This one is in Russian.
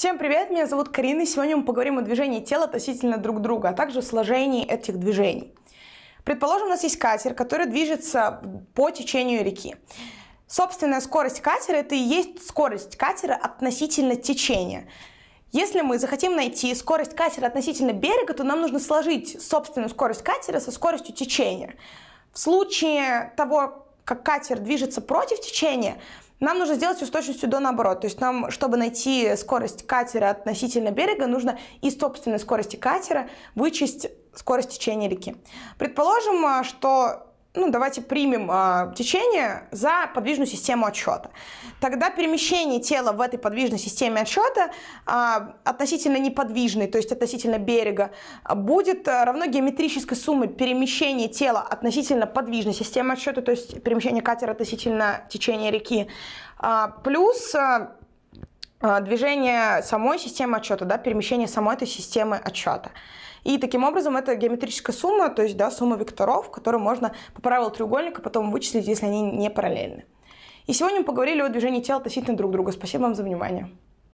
Всем привет, меня зовут Карина, сегодня мы поговорим о движении тела относительно друг друга, а также сложении этих движений. Предположим, у нас есть катер, который движется по течению реки. Собственная скорость катера – это и есть скорость катера относительно течения. Если мы захотим найти скорость катера относительно берега, то нам нужно сложить собственную скорость катера со скоростью течения. В случае того как катер движется против течения, нам нужно сделать все с точностью до наоборот. То есть нам, чтобы найти скорость катера относительно берега, нужно из собственной скорости катера вычесть скорость течения реки. Предположим, а, что ну, давайте примем э, течение за подвижную систему отсчета. Тогда перемещение тела в этой подвижной системе отсчета э, а, относительно неподвижной, то есть относительно берега, будет а, равно геометрической сумме перемещения тела относительно подвижной системы отсчета, то есть перемещение катера относительно течения реки, э, плюс... Э, а, движение самой системы отчета, да, перемещение самой этой системы отчета. И таким образом это геометрическая сумма, то есть да, сумма векторов, которую можно по правилу треугольника потом вычислить, если они не параллельны. И сегодня мы поговорили о движении тел относительно друг друга. Спасибо вам за внимание.